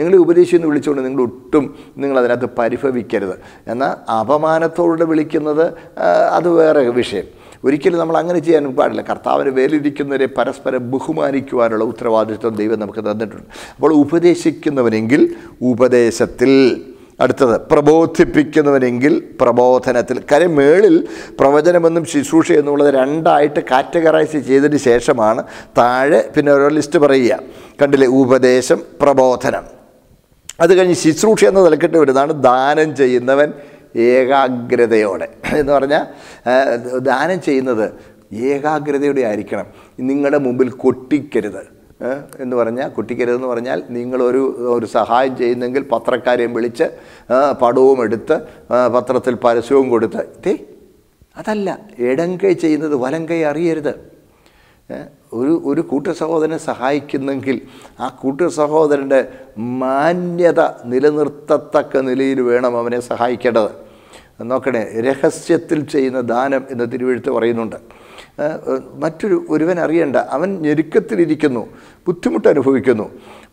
Speaker 2: നിങ്ങളെ ഉപദേശി എന്ന് വിളിച്ചുകൊണ്ട് നിങ്ങൾ ഒട്ടും നിങ്ങൾ അതിനകത്ത് പരിഭവിക്കരുത് എന്നാൽ അപമാനത്തോടെ വിളിക്കുന്നത് അത് വേറെ വിഷയം ഒരിക്കലും നമ്മൾ അങ്ങനെ ചെയ്യാൻ പാടില്ല കർത്താവിന് വേലിരിക്കുന്നവരെ പരസ്പരം ബഹുമാനിക്കുവാനുള്ള ഉത്തരവാദിത്വം ദൈവം നമുക്ക് തന്നിട്ടുണ്ട് അപ്പോൾ ഉപദേശിക്കുന്നവനെങ്കിൽ ഉപദേശത്തിൽ അടുത്തത് പ്രബോധിപ്പിക്കുന്നവനെങ്കിൽ പ്രബോധനത്തിൽ കാര്യം മേളിൽ പ്രവചനമെന്നും ശുശ്രൂഷ എന്നുള്ളത് രണ്ടായിട്ട് കാറ്റഗറൈസ് ചെയ്തതിന് ശേഷമാണ് താഴെ പിന്നെ ഓരോ ലിസ്റ്റ് പറയുക കണ്ടില്ലേ ഉപദേശം പ്രബോധനം അത് കഴിഞ്ഞ് ശുശ്രൂഷ എന്ന നിലക്കെട്ട് വരുന്നതാണ് ദാനം ചെയ്യുന്നവൻ ഏകാഗ്രതയോടെ എന്ന് പറഞ്ഞാൽ ദാനം ചെയ്യുന്നത് ഏകാഗ്രതയോടെ ആയിരിക്കണം നിങ്ങളുടെ മുമ്പിൽ കൊട്ടിക്കരുത് എന്ന് പറഞ്ഞാൽ കുട്ടിക്കരുതെന്ന് പറഞ്ഞാൽ നിങ്ങളൊരു ഒരു സഹായം ചെയ്യുന്നെങ്കിൽ പത്രക്കാരെയും വിളിച്ച് പടവും എടുത്ത് പത്രത്തിൽ പരസ്യവും കൊടുത്ത് അതല്ല ഇടം കൈ ചെയ്യുന്നത് വലം കൈ അറിയരുത് ഒരു ഒരു കൂട്ടർ സഹോദരനെ സഹായിക്കുന്നെങ്കിൽ ആ കൂട്ടർ സഹോദരൻ്റെ മാന്യത നിലനിർത്തത്തക്ക നിലയിൽ വേണം അവനെ സഹായിക്കേണ്ടത് നോക്കണേ രഹസ്യത്തിൽ ചെയ്യുന്ന ദാനം എന്ന് തിരുവെഴുത്ത് പറയുന്നുണ്ട് മറ്റൊരു ഒരുവൻ അറിയണ്ട അവൻ ഞെരുക്കത്തിലിരിക്കുന്നു ബുദ്ധിമുട്ട് അനുഭവിക്കുന്നു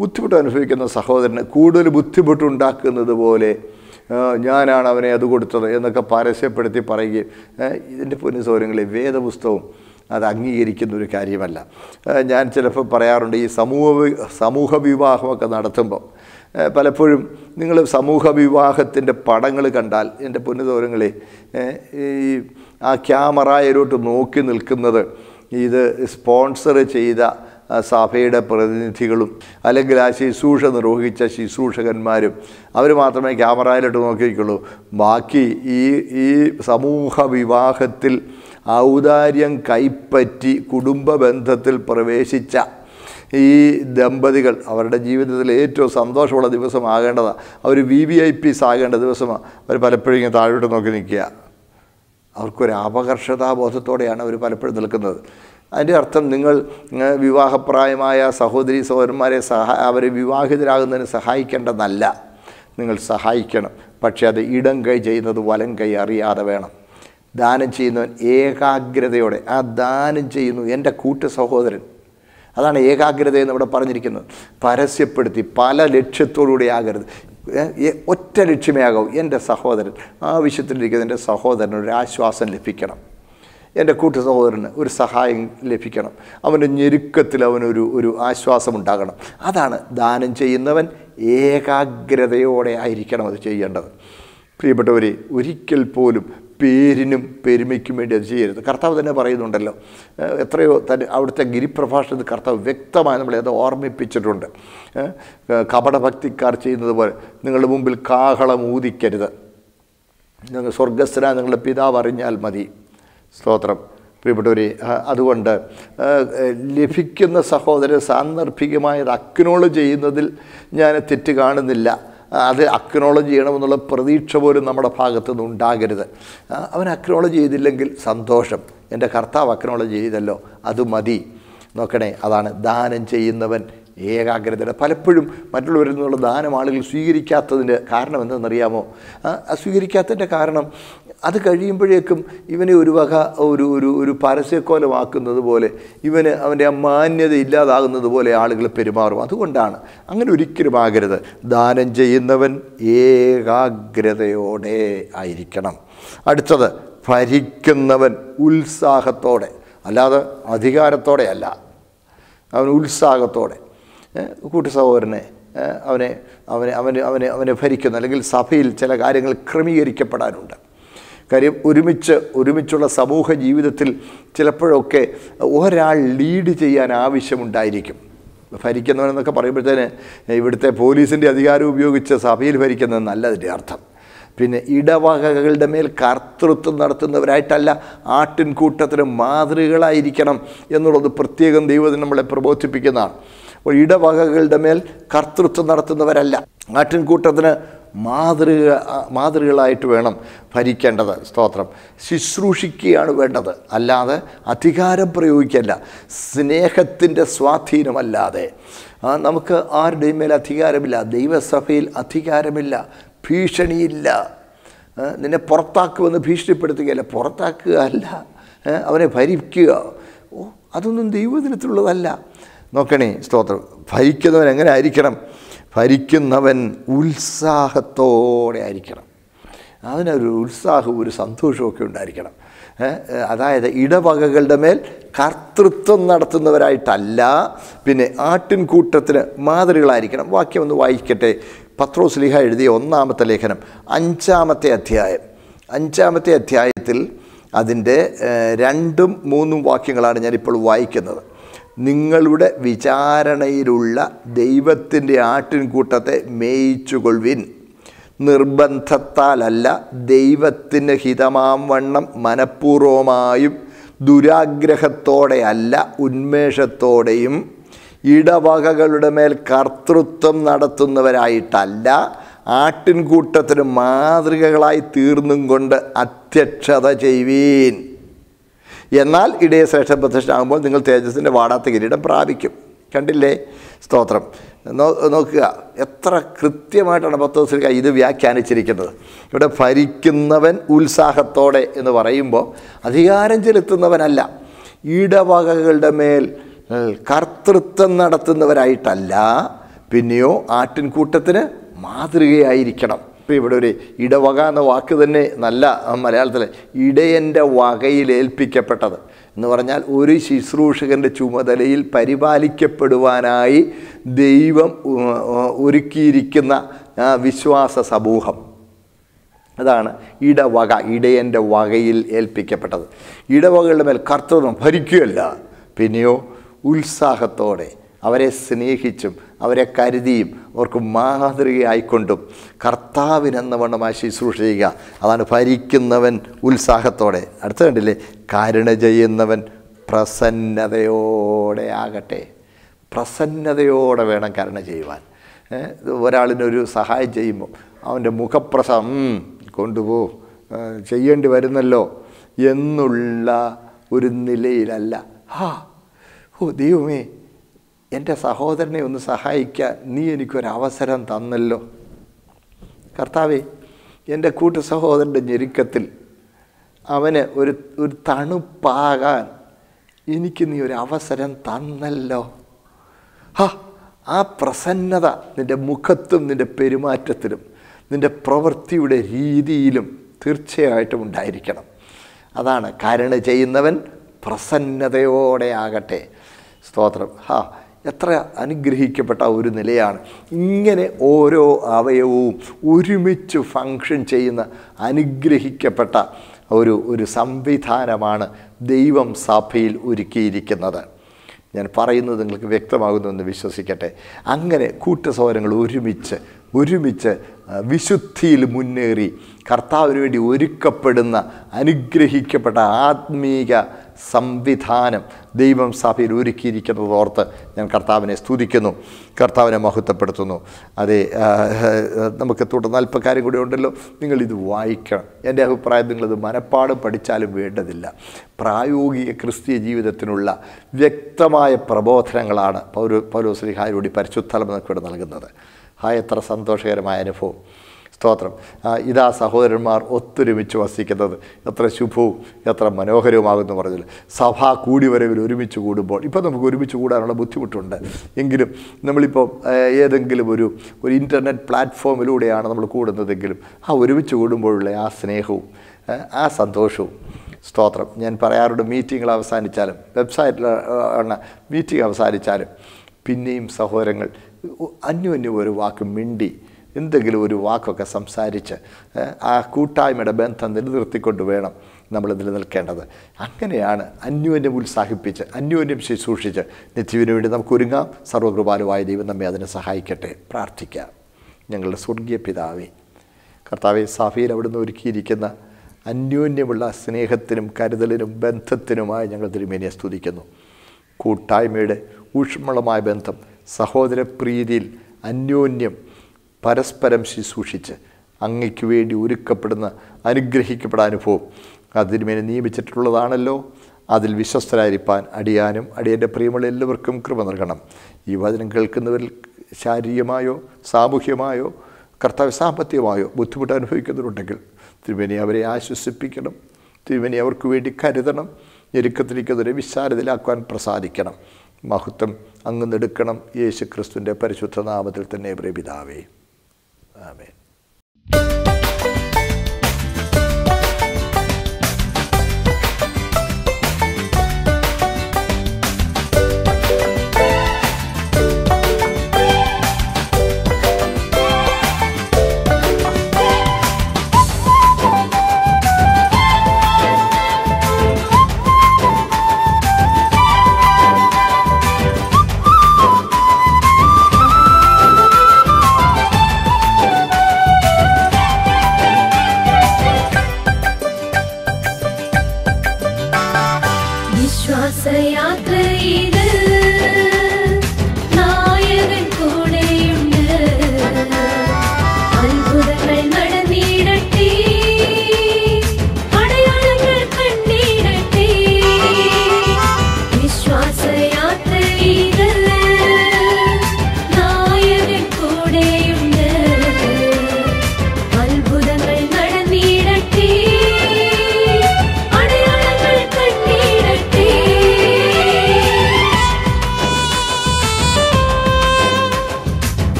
Speaker 2: ബുദ്ധിമുട്ട് അനുഭവിക്കുന്ന സഹോദരന് കൂടുതൽ ബുദ്ധിമുട്ടുണ്ടാക്കുന്നത് പോലെ ഞാനാണ് അവനെ അത് കൊടുത്തത് എന്നൊക്കെ പരസ്യപ്പെടുത്തി പറയുകയും ഇതിൻ്റെ പുനഃസൗകര്യങ്ങളെ വേദപുസ്തകവും അത് അംഗീകരിക്കുന്ന ഒരു കാര്യമല്ല ഞാൻ ചിലപ്പോൾ പറയാറുണ്ട് ഈ സമൂഹ സമൂഹ വിവാഹമൊക്കെ നടത്തുമ്പോൾ പലപ്പോഴും നിങ്ങൾ സമൂഹ വിവാഹത്തിൻ്റെ പടങ്ങൾ കണ്ടാൽ എൻ്റെ പൊന്നുതോരങ്ങളെ ഈ ആ ക്യാമറയിലോട്ട് നോക്കി നിൽക്കുന്നത് ഇത് സ്പോൺസർ ചെയ്ത സഭയുടെ പ്രതിനിധികളും അല്ലെങ്കിൽ ആ ശുശ്രൂഷ നിർവഹിച്ച ശുശ്രൂഷകന്മാരും അവർ മാത്രമേ ക്യാമറയിലിട്ട് നോക്കിയിരിക്കുള്ളൂ ബാക്കി ഈ ഈ സമൂഹ വിവാഹത്തിൽ ഔദാര്യം കൈപ്പറ്റി കുടുംബ ബന്ധത്തിൽ പ്രവേശിച്ച ഈ ദമ്പതികൾ അവരുടെ ജീവിതത്തിൽ ഏറ്റവും സന്തോഷമുള്ള ദിവസമാകേണ്ടതാണ് അവർ വി വി ഐ പീസ് ആകേണ്ട ദിവസമാണ് അവർ പലപ്പോഴും ഇങ്ങനെ താഴോട്ട് നോക്കി നിൽക്കുക അവർക്കൊരു അപകർഷതാബോധത്തോടെയാണ് അവർ പലപ്പോഴും നിൽക്കുന്നത് അതിൻ്റെ അർത്ഥം നിങ്ങൾ വിവാഹപ്രായമായ സഹോദരി സഹോദരന്മാരെ സഹാ അവരെ വിവാഹിതരാകുന്നതിന് സഹായിക്കേണ്ടതല്ല നിങ്ങൾ സഹായിക്കണം പക്ഷേ അത് ഇടം കൈ ചെയ്യുന്നത് വലം കൈ അറിയാതെ വേണം ദാനം ചെയ്യുന്നവൻ ഏകാഗ്രതയോടെ ആ ദാനം ചെയ്യുന്നു എൻ്റെ കൂട്ട് സഹോദരൻ അതാണ് ഏകാഗ്രത എന്ന് ഇവിടെ പറഞ്ഞിരിക്കുന്നത് പരസ്യപ്പെടുത്തി പല ലക്ഷ്യത്തോടുകൂടി ആകരുത് ഒറ്റ ലക്ഷ്യമേ ആകാവൂ എൻ്റെ സഹോദരൻ ആവശ്യത്തിലിരിക്കുന്ന എൻ്റെ ഒരു ആശ്വാസം ലഭിക്കണം എൻ്റെ കൂട്ടു സഹോദരന് ഒരു സഹായം ലഭിക്കണം അവൻ്റെ ഞെരുക്കത്തിൽ അവനൊരു ഒരു ആശ്വാസമുണ്ടാകണം അതാണ് ദാനം ചെയ്യുന്നവൻ ഏകാഗ്രതയോടെ ആയിരിക്കണം അത് ചെയ്യേണ്ടത് പ്രിയപ്പെട്ടവരെ ഒരിക്കൽ പോലും പേരിനും പെരുമയ്ക്കും വേണ്ടി അത് ചെയ്യരുത് കർത്താവ് തന്നെ പറയുന്നുണ്ടല്ലോ എത്രയോ തന്നെ അവിടുത്തെ ഗിരിപ്രഭാഷണത്തിൽ കർത്താവ് വ്യക്തമായി നമ്മളെ അത് ഓർമ്മിപ്പിച്ചിട്ടുണ്ട് കപടഭക്തിക്കാർ ചെയ്യുന്നത് പോലെ നിങ്ങളുടെ മുമ്പിൽ കാഹളം ഊതിക്കരുത് നിങ്ങൾ സ്വർഗസ്ഥന നിങ്ങളുടെ പിതാവ് അറിഞ്ഞാൽ മതി സ്തോത്രം പ്രിയപ്പെട്ടവരെ അതുകൊണ്ട് ലഭിക്കുന്ന സഹോദരൻ സാന്ദർഭികമായത് അക്നോളജ് ചെയ്യുന്നതിൽ ഞാൻ തെറ്റ് കാണുന്നില്ല അത് അക്നോളജ് ചെയ്യണമെന്നുള്ള പ്രതീക്ഷ പോലും നമ്മുടെ ഭാഗത്തു നിന്ന് ഉണ്ടാകരുത് അവൻ അക്നോളജ് ചെയ്തില്ലെങ്കിൽ സന്തോഷം എൻ്റെ കർത്താവ് അക്നോളജ് ചെയ്തല്ലോ അത് മതി നോക്കണേ അതാണ് ദാനം ചെയ്യുന്നവൻ ഏകാഗ്രതയുടെ പലപ്പോഴും മറ്റുള്ളവരിൽ നിന്നുള്ള ദാനം ആളുകൾ സ്വീകരിക്കാത്തതിൻ്റെ കാരണം എന്തെന്നറിയാമോ സ്വീകരിക്കാത്തതിൻ്റെ കാരണം അത് കഴിയുമ്പോഴേക്കും ഇവനെ ഒരു വക ഒരു ഒരു ഒരു പരസ്യക്കോലമാക്കുന്നത് പോലെ ഇവന് അവൻ്റെ ആ മാന്യത ഇല്ലാതാകുന്നത് പോലെ ആളുകൾ പെരുമാറും അതുകൊണ്ടാണ് അങ്ങനെ ഒരിക്കലും ആകരുത് ദാനം ചെയ്യുന്നവൻ ഏകാഗ്രതയോടെ ആയിരിക്കണം അടുത്തത് ഭരിക്കുന്നവൻ ഉത്സാഹത്തോടെ അല്ലാതെ അധികാരത്തോടെയല്ല അവൻ ഉത്സാഹത്തോടെ കൂട്ടു സഹോദരനെ അവനെ അവനെ അവനെ അവനെ അവനെ ഭരിക്കുന്നു അല്ലെങ്കിൽ സഭയിൽ ചില കാര്യങ്ങൾ ക്രമീകരിക്കപ്പെടാനുണ്ട് കാര്യം ഒരുമിച്ച് ഒരുമിച്ചുള്ള സമൂഹ ജീവിതത്തിൽ ചിലപ്പോഴൊക്കെ ഒരാൾ ലീഡ് ചെയ്യാൻ ആവശ്യമുണ്ടായിരിക്കും ഭരിക്കുന്നവനെന്നൊക്കെ പറയുമ്പോഴത്തേന് ഇവിടുത്തെ പോലീസിൻ്റെ അധികാരം ഉപയോഗിച്ച് സഭയിൽ ഭരിക്കുന്നത് നല്ലതിൻ്റെ അർത്ഥം പിന്നെ ഇടവകകളുടെ മേൽ കർത്തൃത്വം നടത്തുന്നവരായിട്ടല്ല ആട്ടിൻകൂട്ടത്തിന് മാതൃകളായിരിക്കണം എന്നുള്ളത് പ്രത്യേകം ദൈവത്തിന് നമ്മളെ പ്രബോധിപ്പിക്കുന്നതാണ് ഇടവകകളുടെ മേൽ കർത്തൃത്വം നടത്തുന്നവരല്ല ആട്ടിൻകൂട്ടത്തിന് മാതൃക മാതൃകളായിട്ട് വേണം ഭരിക്കേണ്ടത് സ്തോത്രം ശുശ്രൂഷിക്കുകയാണ് വേണ്ടത് അല്ലാതെ അധികാരം പ്രയോഗിക്കല്ല സ്നേഹത്തിൻ്റെ സ്വാധീനമല്ലാതെ നമുക്ക് ആരുടെയും മേൽ അധികാരമില്ല ദൈവസഭയിൽ അധികാരമില്ല ഭീഷണിയില്ല നിന്നെ പുറത്താക്കുമെന്ന് ഭീഷണിപ്പെടുത്തുകയല്ല പുറത്താക്കുക അല്ല അവനെ ഭരിക്കുക ഓ അതൊന്നും ദൈവദിനത്തിലുള്ളതല്ല നോക്കണേ സ്തോത്രം ഭരിക്കുന്നവൻ എങ്ങനെ ആയിരിക്കണം ഭരിക്കുന്നവൻ ഉത്സാഹത്തോടെ ആയിരിക്കണം അതിനൊരു ഉത്സാഹവും ഒരു സന്തോഷമൊക്കെ ഉണ്ടായിരിക്കണം അതായത് ഇടവകകളുടെ മേൽ കർത്തൃത്വം നടത്തുന്നവരായിട്ടല്ല പിന്നെ ആട്ടിൻകൂട്ടത്തിന് മാതൃകളായിരിക്കണം വാക്യം ഒന്ന് വായിക്കട്ടെ പത്രോസ് ലിഹ എഴുതിയ ഒന്നാമത്തെ ലേഖനം അഞ്ചാമത്തെ അധ്യായം അഞ്ചാമത്തെ അധ്യായത്തിൽ അതിൻ്റെ രണ്ടും മൂന്നും വാക്യങ്ങളാണ് ഞാനിപ്പോൾ വായിക്കുന്നത് നിങ്ങളുടെ വിചാരണയിലുള്ള ദൈവത്തിൻ്റെ ആട്ടിൻകൂട്ടത്തെ മേയിച്ചുകൊള്ളുവിൻ നിർബന്ധത്താലല്ല ദൈവത്തിന് ഹിതമാം വണ്ണം മനഃപൂർവമായും ദുരാഗ്രഹത്തോടെയല്ല ഉന്മേഷത്തോടെയും ഇടവകകളുടെ മേൽ കർത്തൃത്വം നടത്തുന്നവരായിട്ടല്ല ആട്ടിൻകൂട്ടത്തിന് മാതൃകകളായി തീർന്നും കൊണ്ട് അധ്യക്ഷത ചെയ്യുവീൻ എന്നാൽ ഇടയ ശ്രേഷ്ഠ പ്രത്യക്ഷനാകുമ്പോൾ നിങ്ങൾ തേജസ്സിൻ്റെ വാടാത്ത കിരീടം പ്രാപിക്കും കണ്ടില്ലേ സ്തോത്രം നോക്കുക എത്ര കൃത്യമായിട്ടാണ് പത്തോസിൽ ഇത് വ്യാഖ്യാനിച്ചിരിക്കുന്നത് ഇവിടെ ഭരിക്കുന്നവൻ ഉത്സാഹത്തോടെ എന്ന് പറയുമ്പോൾ അധികാരം ചെലുത്തുന്നവനല്ല ഇടവകകളുടെ മേൽ കർത്തൃത്വം നടത്തുന്നവരായിട്ടല്ല പിന്നെയോ ആട്ടിൻകൂട്ടത്തിന് മാതൃകയായിരിക്കണം ഇവിടെ ഒരു ഇടവക എന്ന വാക്ക് തന്നെ നല്ല മലയാളത്തിൽ ഇടയൻ്റെ വകയിൽ ഏൽപ്പിക്കപ്പെട്ടത് എന്ന് പറഞ്ഞാൽ ഒരു ശുശ്രൂഷകൻ്റെ ചുമതലയിൽ പരിപാലിക്കപ്പെടുവാനായി ദൈവം ഒരുക്കിയിരിക്കുന്ന വിശ്വാസ സമൂഹം അതാണ് ഇടവക ഇടയൻ്റെ വകയിൽ ഏൽപ്പിക്കപ്പെട്ടത് ഇടവകളുടെ മേൽ കർത്തൃത്വം ഭരിക്കുകയല്ല പിന്നെയോ ഉത്സാഹത്തോടെ അവരെ സ്നേഹിച്ചും അവരെ കരുതിയും അവർക്ക് മാതൃകയായിക്കൊണ്ടും കർത്താവിനെന്നവണ്ണം ആ ശുശ്രൂഷ ചെയ്യുക അതാണ് ഭരിക്കുന്നവൻ ഉത്സാഹത്തോടെ അടുത്ത കണ്ടില്ലേ കാരുണ ചെയ്യുന്നവൻ പ്രസന്നതയോടെ ആകട്ടെ പ്രസന്നതയോടെ വേണം കരുണ ചെയ്യുവാൻ ഒരാളിനൊരു സഹായം ചെയ്യുമ്പോൾ അവൻ്റെ മുഖപ്രസം കൊണ്ടുപോ ചെയ്യേണ്ടി വരുന്നല്ലോ എന്നുള്ള ഒരു നിലയിലല്ല ഹാ ഓ ദൈവമേ എൻ്റെ സഹോദരനെ ഒന്ന് സഹായിക്കാൻ നീ എനിക്കൊരവസരം തന്നല്ലോ കർത്താവെ എൻ്റെ കൂട്ടു സഹോദരൻ്റെ ഞെരുക്കത്തിൽ അവന് ഒരു ഒരു തണുപ്പാകാൻ എനിക്ക് നീ ഒരു അവസരം തന്നല്ലോ ഹാ ആ പ്രസന്നത നിൻ്റെ മുഖത്തും നിൻ്റെ പെരുമാറ്റത്തിലും നിൻ്റെ പ്രവൃത്തിയുടെ രീതിയിലും തീർച്ചയായിട്ടും ഉണ്ടായിരിക്കണം അതാണ് കരുണ ചെയ്യുന്നവൻ പ്രസന്നതയോടെ ആകട്ടെ സ്തോത്രം ഹാ എത്ര അനുഗ്രഹിക്കപ്പെട്ട ഒരു നിലയാണ് ഇങ്ങനെ ഓരോ അവയവവും ഒരുമിച്ച് ഫങ്ഷൻ ചെയ്യുന്ന അനുഗ്രഹിക്കപ്പെട്ട ഒരു ഒരു സംവിധാനമാണ് ദൈവം സഭയിൽ ഒരുക്കിയിരിക്കുന്നത് ഞാൻ പറയുന്നത് നിങ്ങൾക്ക് വ്യക്തമാകുന്നുവെന്ന് വിശ്വസിക്കട്ടെ അങ്ങനെ കൂട്ടസോരങ്ങൾ ഒരുമിച്ച് ഒരുമിച്ച് വിശുദ്ധിയിൽ മുന്നേറി കർത്താവിന് വേണ്ടി ഒരുക്കപ്പെടുന്ന അനുഗ്രഹിക്കപ്പെട്ട ആത്മീക സംവിധാനം ദൈവം സഭയിൽ ഒരുക്കിയിരിക്കുന്നത് ഓർത്ത് ഞാൻ കർത്താവിനെ സ്തുതിക്കുന്നു കർത്താവിനെ മഹത്വപ്പെടുത്തുന്നു അതെ നമുക്ക് തുടർന്ന് അല്പക്കാരും കൂടി ഉണ്ടല്ലോ നിങ്ങളിത് വായിക്കണം എൻ്റെ അഭിപ്രായം നിങ്ങളിത് മനപ്പാട് പഠിച്ചാലും വേണ്ടതില്ല പ്രായോഗിക ക്രിസ്തീയ ജീവിതത്തിനുള്ള വ്യക്തമായ പ്രബോധനങ്ങളാണ് പൗര പൗലോസ്ലിഹായോടി പരിശുദ്ധലം നമുക്ക് ഇവിടെ നൽകുന്നത് ഹായ് എത്ര സന്തോഷകരമായ അനുഭവം സ്തോത്രം ഇതാ സഹോദരന്മാർ ഒത്തൊരുമിച്ച് വസിക്കുന്നത് എത്ര ശുഭവും എത്ര മനോഹരവുമാകുമെന്ന് പറഞ്ഞില്ല സഭ കൂടിവരവിൽ ഒരുമിച്ച് കൂടുമ്പോൾ ഇപ്പോൾ നമുക്ക് ഒരുമിച്ച് കൂടാനുള്ള ബുദ്ധിമുട്ടുണ്ട് എങ്കിലും നമ്മളിപ്പോൾ ഏതെങ്കിലും ഒരു ഒരു ഇൻ്റർനെറ്റ് പ്ലാറ്റ്ഫോമിലൂടെയാണ് നമ്മൾ കൂടുന്നതെങ്കിലും ആ ഒരുമിച്ച് കൂടുമ്പോഴുള്ള ആ സ്നേഹവും ആ സന്തോഷവും സ്തോത്രം ഞാൻ പറയാറുണ്ട് മീറ്റിങ്ങൾ അവസാനിച്ചാലും വെബ്സൈറ്റിലാണ് മീറ്റിംഗ് അവസാനിച്ചാലും പിന്നെയും സഹോദരങ്ങൾ അന്യോന്യം ഒരു വാക്ക് മിണ്ടി എന്തെങ്കിലും ഒരു വാക്കൊക്കെ സംസാരിച്ച് ആ കൂട്ടായ്മയുടെ ബന്ധം നിലനിർത്തിക്കൊണ്ട് വേണം നമ്മൾ നിലനിൽക്കേണ്ടത് അങ്ങനെയാണ് അന്യോന്യം ഉത്സാഹിപ്പിച്ച് അന്യോന്യം ശുശ്രൂഷിച്ച് നിത്യവിന് വേണ്ടി നമുക്ക് ഒരുങ്ങാം സർവകൃപാലുവായ ദൈവം നമ്മെ അതിനെ സഹായിക്കട്ടെ പ്രാർത്ഥിക്കാം ഞങ്ങളുടെ സ്വർഗീയ പിതാവേ കർത്താവെ സാഫിയിൽ അവിടുന്ന് ഒരുക്കിയിരിക്കുന്ന അന്യോന്യമുള്ള സ്നേഹത്തിനും കരുതലിനും ബന്ധത്തിനുമായി ഞങ്ങൾ തിരുമേനിയെ സ്തുതിക്കുന്നു കൂട്ടായ്മയുടെ ഊഷ്മളമായ ബന്ധം സഹോദരപ്രീതിയിൽ അന്യോന്യം പരസ്പരം ശുശ്രൂഷിച്ച് അങ്ങയ്ക്ക് വേണ്ടി ഒരുക്കപ്പെടുന്ന അനുഗ്രഹിക്കപ്പെട്ട അനുഭവം അതിനുമേൽ നിയമിച്ചിട്ടുള്ളതാണല്ലോ അതിൽ വിശ്വസ്തരായിരിക്കാൻ അടിയാനും അടിയൻ്റെ പ്രിയമുള്ള എല്ലാവർക്കും കൃപ നൽകണം ഈ വചനം കേൾക്കുന്നവരിൽ ശാരീരികമായോ സാമൂഹ്യമായോ കർത്തവ്യ സാമ്പത്തികമായോ ബുദ്ധിമുട്ട് അനുഭവിക്കുന്നവരുണ്ടെങ്കിൽ തിരുമേനി അവരെ ആശ്വസിപ്പിക്കണം തിരുമേനി അവർക്ക് വേണ്ടി കരുതണം ഞെരുക്കത്തിരിക്കുന്നവരെ വിശാലതയിലാക്കുവാൻ പ്രസാദിക്കണം മഹത്വം അങ്ങ് നെടുക്കണം യേശു ക്രിസ്തുവിൻ്റെ പരിശുദ്ധ നാമത്തിൽ തന്നെ പ്രേപിതാവേ Amém.